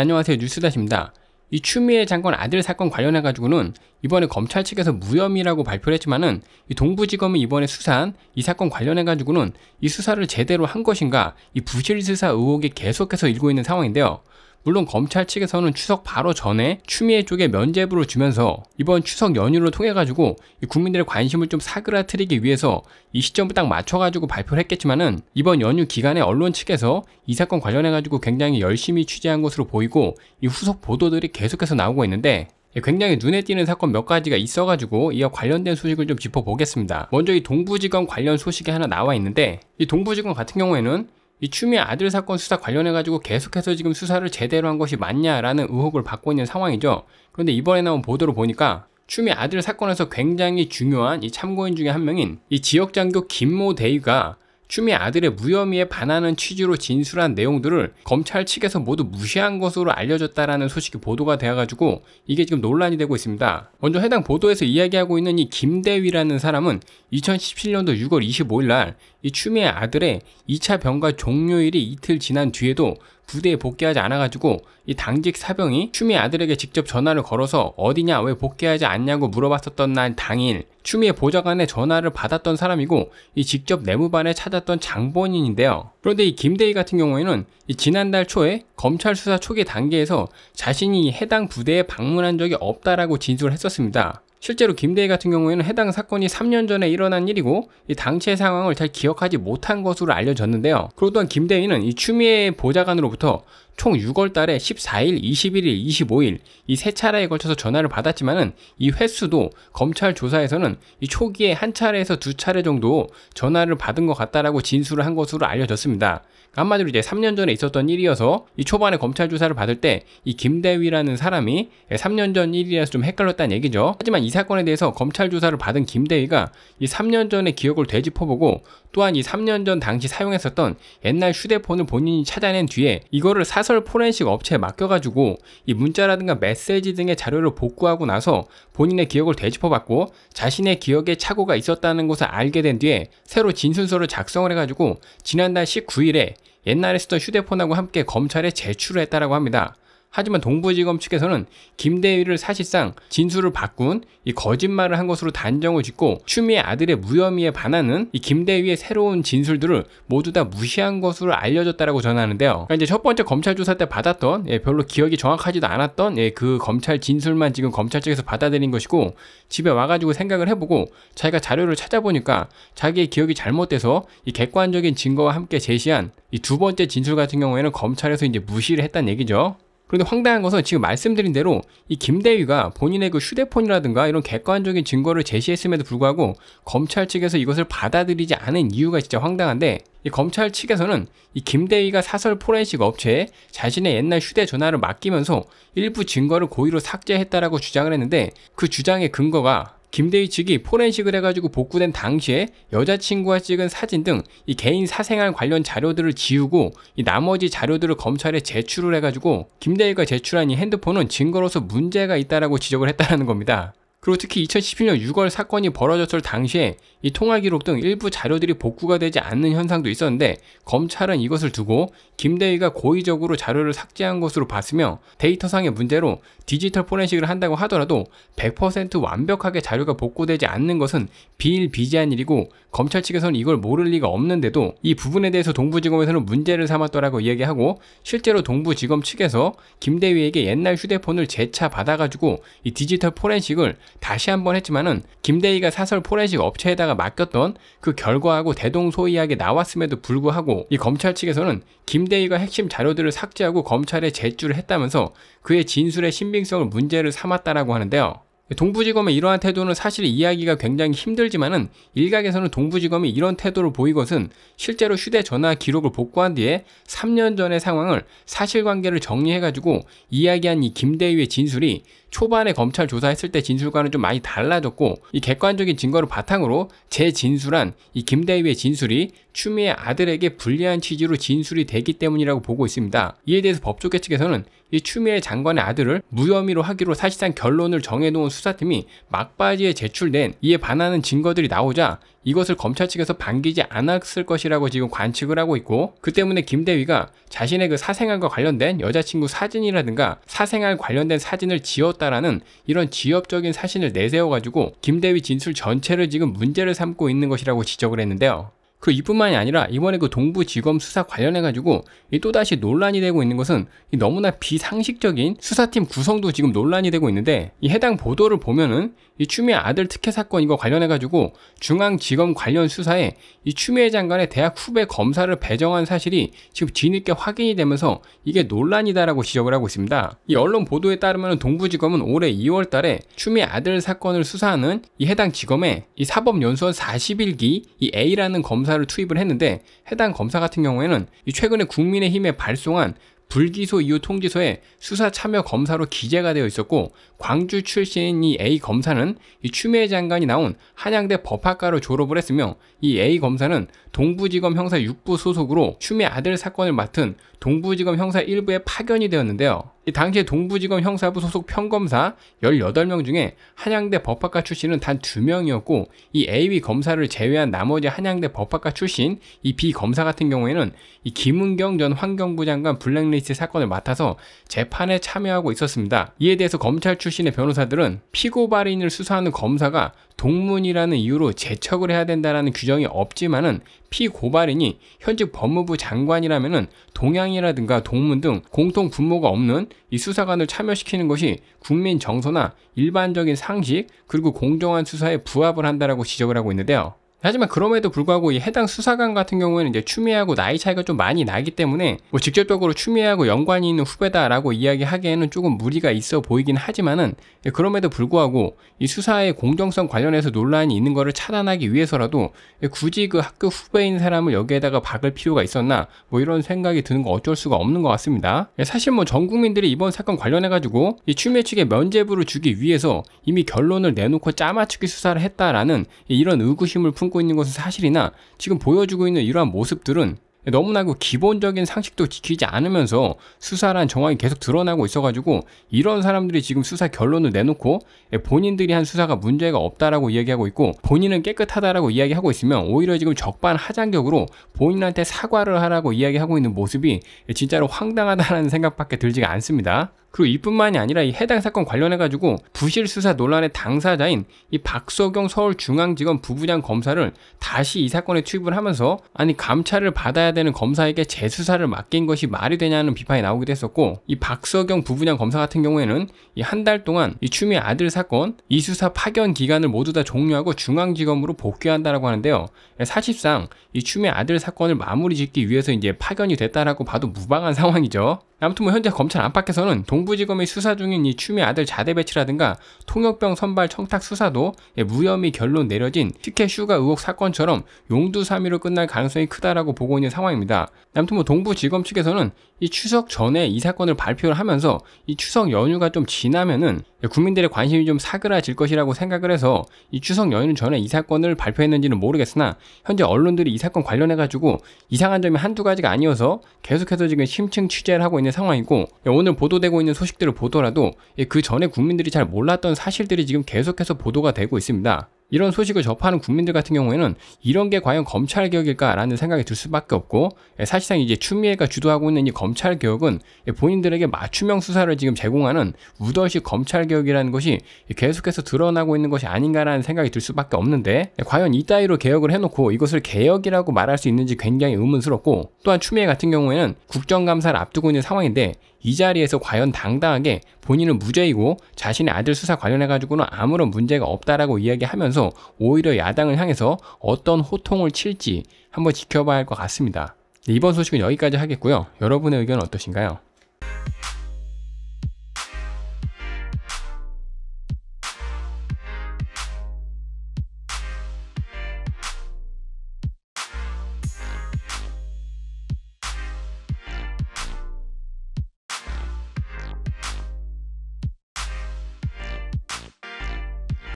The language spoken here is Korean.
안녕하세요 뉴스다십니다. 이 추미애 장관 아들 사건 관련해 가지고는 이번에 검찰 측에서 무혐의라고 발표를 했지만은 이 동부지검이 이번에 수사한 이 사건 관련해 가지고는 이 수사를 제대로 한 것인가 이 부실 수사 의혹이 계속해서 일고 있는 상황인데요. 물론 검찰 측에서는 추석 바로 전에 추미애 쪽에 면제부를 주면서 이번 추석 연휴를 통해 가지고 국민들의 관심을 좀사그라뜨리기 위해서 이 시점을 딱 맞춰 가지고 발표를 했겠지만은 이번 연휴 기간에 언론 측에서 이 사건 관련해 가지고 굉장히 열심히 취재한 것으로 보이고 이 후속 보도들이 계속해서 나오고 있는데 예, 굉장히 눈에 띄는 사건 몇 가지가 있어가지고 이와 관련된 소식을 좀 짚어보겠습니다. 먼저 이 동부지검 관련 소식이 하나 나와 있는데 이 동부지검 같은 경우에는 이 추미애 아들 사건 수사 관련해가지고 계속해서 지금 수사를 제대로 한 것이 맞냐라는 의혹을 받고 있는 상황이죠. 그런데 이번에 나온 보도를 보니까 추미애 아들 사건에서 굉장히 중요한 이 참고인 중에 한 명인 이 지역장교 김모 대위가 추미애 아들의 무혐의에 반하는 취지로 진술한 내용들을 검찰 측에서 모두 무시한 것으로 알려졌다라는 소식이 보도가 되어가지고 이게 지금 논란이 되고 있습니다. 먼저 해당 보도에서 이야기하고 있는 이 김대위라는 사람은 2017년도 6월 25일 날이 추미애 아들의 2차 병가 종료일이 이틀 지난 뒤에도 부대에 복귀하지 않아가지고 이 당직 사병이 추미애 아들에게 직접 전화를 걸어서 어디냐 왜 복귀하지 않냐고 물어봤었던 날 당일 추미애 보좌관의 전화를 받았던 사람이고 이 직접 내무반에 찾았던 장본인인데요. 그런데 이 김대희 같은 경우에는 지난달 초에 검찰 수사 초기 단계에서 자신이 해당 부대에 방문한 적이 없다라고 진술을 했었습니다. 실제로 김대희 같은 경우에는 해당 사건이 3년 전에 일어난 일이고 이당시 상황을 잘 기억하지 못한 것으로 알려졌는데요. 그리고 또한 김대희는 이 추미애 보좌관으로부터 총 6월 달에 14일, 21일, 25일 이 세 차례에 걸쳐서 전화를 받았지만은 이 횟수도 검찰 조사에서는 이 초기에 한 차례에서 두 차례 정도 전화를 받은 것 같다라고 진술을 한 것으로 알려졌습니다. 그러니까 한마디로 이제 3년 전에 있었던 일이어서 이 초반에 검찰 조사를 받을 때 이 김대위라는 사람이 3년 예, 전 일이라서 좀 헷갈렸다는 얘기죠. 하지만 이 사건에 대해서 검찰 조사를 받은 김대위가 이 3년 전의 기억을 되짚어보고 또한 이 3년 전 당시 사용했었던 옛날 휴대폰을 본인이 찾아낸 뒤에 이거를 사설 포렌식 업체에 맡겨가지고 이 문자라든가 메시지 등의 자료를 복구하고 나서 본인의 기억을 되짚어봤고 자신의 기억에 착오가 있었다는 것을 알게 된 뒤에 새로 진술서를 작성을 해가지고 지난달 19일에 옛날에 쓰던 휴대폰하고 함께 검찰에 제출을 했다라고 합니다. 하지만 동부지검 측에서는 김대위를 사실상 진술을 바꾼 이 거짓말을 한 것으로 단정을 짓고 추미애 아들의 무혐의에 반하는 이김대위의 새로운 진술들을 모두 다 무시한 것으로 알려졌다라고 전하는데요. 그러니까 이제 첫 번째 검찰 조사 때 받았던 예, 별로 기억이 정확하지도 않았던 예, 그 검찰 진술만 지금 검찰 측에서 받아들인 것이고 집에 와가지고 생각을 해보고 자기가 자료를 찾아보니까 자기의 기억이 잘못돼서 이 객관적인 증거와 함께 제시한 이 두 번째 진술 같은 경우에는 검찰에서 이제 무시를 했다는 얘기죠. 그런데 황당한 것은 지금 말씀드린 대로 이 김대위가 본인의 그 휴대폰이라든가 이런 객관적인 증거를 제시했음에도 불구하고 검찰 측에서 이것을 받아들이지 않은 이유가 진짜 황당한데 이 검찰 측에서는 이 김대위가 사설 포렌식 업체에 자신의 옛날 휴대전화를 맡기면서 일부 증거를 고의로 삭제했다라고 주장을 했는데 그 주장의 근거가 김대희 측이 포렌식을 해가지고 복구된 당시에 여자친구와 찍은 사진 등 이 개인 사생활 관련 자료들을 지우고 이 나머지 자료들을 검찰에 제출을 해가지고 김대희가 제출한 이 핸드폰은 증거로서 문제가 있다라고 지적을 했다는 겁니다. 그리고 특히 2017년 6월 사건이 벌어졌을 당시에 이 통화 기록 등 일부 자료들이 복구가 되지 않는 현상도 있었는데 검찰은 이것을 두고 김대희가 고의적으로 자료를 삭제한 것으로 봤으며 데이터상의 문제로 디지털 포렌식을 한다고 하더라도 100% 완벽하게 자료가 복구되지 않는 것은 비일비재한 일이고 검찰 측에서는 이걸 모를 리가 없는데도 이 부분에 대해서 동부지검에서는 문제를 삼았더라고 이야기하고 실제로 동부지검 측에서 김대휘에게 옛날 휴대폰을 재차 받아가지고 이 디지털 포렌식을 다시 한번 했지만은 김대희가 사설 포렌식 업체에다가 맡겼던 그 결과하고 대동소이하게 나왔음에도 불구하고 이 검찰 측에서는 김대희가 핵심 자료들을 삭제하고 검찰에 제출을 했다면서 그의 진술의 신빙성을 문제를 삼았다라고 하는데요. 동부지검의 이러한 태도는 사실 이해하기가 굉장히 힘들지만은 일각에서는 동부지검이 이런 태도를 보이 것은 실제로 휴대전화 기록을 복구한 뒤에 3년 전의 상황을 사실관계를 정리해가지고 이야기한 이김대위의 진술이 초반에 검찰 조사했을 때 진술과는 좀 많이 달라졌고 이 객관적인 증거를 바탕으로 재진술한 이김대위의 진술이 추미애 아들에게 불리한 취지로 진술이 되기 때문이라고 보고 있습니다. 이에 대해서 법조계 측에서는 이 추미애 장관의 아들을 무혐의로 하기로 사실상 결론을 정해놓은 수사팀이 막바지에 제출된 이에 반하는 증거들이 나오자 이것을 검찰 측에서 반기지 않았을 것이라고 지금 관측을 하고 있고 그 때문에 김대위가 자신의 그 사생활과 관련된 여자친구 사진이라든가 사생활 관련된 사진을 지었다라는 이런 지엽적인 사실을 내세워가지고 김대위 진술 전체를 지금 문제를 삼고 있는 것이라고 지적을 했는데요. 그 이뿐만이 아니라 이번에 그 동부지검 수사 관련해가지고 이 또다시 논란이 되고 있는 것은 너무나 비상식적인 수사팀 구성도 지금 논란이 되고 있는데 이 해당 보도를 보면은 이 추미애 아들 특혜 사건 이거 관련해가지고 중앙지검 관련 수사에 이 추미애 장관의 대학 후배 검사를 배정한 사실이 지금 뒤늦게 확인이 되면서 이게 논란이다라고 지적을 하고 있습니다. 이 언론 보도에 따르면 동부지검은 올해 2월 달에 추미애 아들 사건을 수사하는 이 해당 지검에 이 사법연수원 41기 이 A라는 검사 검사를 투입을 했는데 해당 검사 같은 경우에는 최근에 국민의힘에 발송한 불기소 이후 통지서에 수사 참여 검사로 기재가 되어 있었고 광주 출신 이 A 검사는 이 추미애 장관이 나온 한양대 법학과로 졸업을 했으며 이 A 검사는 동부지검 형사 6부 소속으로 추미애 아들 사건을 맡은 동부지검 형사 1부에 파견이 되었는데요. 이 당시에 동부지검 형사부 소속 평검사 18명 중에 한양대 법학과 출신은 단 2명이었고 이 A위 검사를 제외한 나머지 한양대 법학과 출신 이 B 검사 같은 경우에는 이 김은경 전 환경부 장관 블랙리스트 사건을 맡아서 재판에 참여하고 있었습니다. 이에 대해서 검찰 출신의 변호사들은 피고발인을 수사하는 검사가 동문이라는 이유로 재척을 해야 된다라는 규정이 없지만은 피고발인이 현직 법무부 장관이라면은 동양이라든가 동문 등 공통 분모가 없는 이 수사관을 참여시키는 것이 국민 정서나 일반적인 상식 그리고 공정한 수사에 부합을 한다라고 지적을 하고 있는데요. 하지만 그럼에도 불구하고 이 해당 수사관 같은 경우에는 이제 추미애하고 나이 차이가 좀 많이 나기 때문에 뭐 직접적으로 추미애하고 연관이 있는 후배다라고 이야기하기에는 조금 무리가 있어 보이긴 하지만은 예, 그럼에도 불구하고 이 수사의 공정성 관련해서 논란이 있는 것을 차단하기 위해서라도 예, 굳이 그 학교 그 후배인 사람을 여기에다가 박을 필요가 있었나 뭐 이런 생각이 드는 거 어쩔 수가 없는 것 같습니다. 예, 사실 뭐 전 국민들이 이번 사건 관련해 가지고 이 추미애 측에 면죄부를 주기 위해서 이미 결론을 내놓고 짜맞추기 수사를 했다라는 이런 의구심을 푼 품고 있는 것은 사실이나 지금 보여주고 있는 이러한 모습들은 너무나고 기본적인 상식도 지키지 않으면서 수사란 정황이 계속 드러나고 있어가지고 이런 사람들이 지금 수사 결론을 내놓고 본인들이 한 수사가 문제가 없다라고 이야기하고 있고 본인은 깨끗하다라고 이야기하고 있으면 오히려 지금 적반하장격으로 본인한테 사과를 하라고 이야기하고 있는 모습이 진짜로 황당하다는 생각밖에 들지가 않습니다. 그리고 이뿐만이 아니라 이 해당 사건 관련해가지고 부실 수사 논란의 당사자인 이박석영 서울중앙지검 부부장 검사를 다시 이 사건에 투입을 하면서 아니 감찰을 받아야 되는 검사에게 재수사를 맡긴 것이 말이 되냐는 비판이 나오기도 했었고 이박석영 부부장 검사 같은 경우에는 이 한 달 동안 이 추미 아들 사건 이 수사 파견 기간을 모두 다 종료하고 중앙지검으로 복귀한다라고 하는데요. 예, 사실상 이 추미 아들 사건을 마무리 짓기 위해서 이제 파견이 됐다라고 봐도 무방한 상황이죠. 아무튼 뭐 현재 검찰 안팎에서는 동 동부지검이 수사 중인 이 추미 아들 자대 배치라든가 통역병 선발 청탁 수사도 예, 무혐의 결론 내려진 티켓 슈가 의혹 사건처럼 용두 3위로 끝날 가능성이 크다라고 보고 있는 상황입니다. 아무튼 뭐 동부지검 측에서는 이 추석 전에 이 사건을 발표를 하면서 이 추석 연휴가 좀 지나면은 예, 국민들의 관심이 좀 사그라질 것이라고 생각을 해서 이 추석 연휴 전에 이 사건을 발표했는지는 모르겠으나 현재 언론들이 이 사건 관련해 가지고 이상한 점이 한두 가지가 아니어서 계속해서 지금 심층 취재를 하고 있는 상황이고 예, 오늘 보도되고 있는 있는 소식들을 보더라도 예, 그 전에 국민들이 잘 몰랐던 사실들이 지금 계속해서 보도가 되고 있습니다. 이런 소식을 접하는 국민들 같은 경우에는 이런 게 과연 검찰 개혁일까라는 생각이 들 수밖에 없고 예, 사실상 이제 추미애가 주도하고 있는 이 검찰 개혁은 예, 본인들에게 맞춤형 수사를 지금 제공하는 우덜식 검찰 개혁이라는 것이 계속해서 드러나고 있는 것이 아닌가라는 생각이 들 수밖에 없는데 예, 과연 이 따위로 개혁을 해놓고 이것을 개혁이라고 말할 수 있는지 굉장히 의문스럽고 또한 추미애 같은 경우에는 국정감사를 앞두고 있는 상황인데 이 자리에서 과연 당당하게 본인은 무죄이고 자신의 아들 수사 관련해 가지고는 아무런 문제가 없다라고 이야기하면서 그래서 오히려 야당을 향해서 어떤 호통을 칠지 한번 지켜봐야 할 것 같습니다. 네, 이번 소식은 여기까지 하겠고요. 여러분의 의견은 어떠신가요?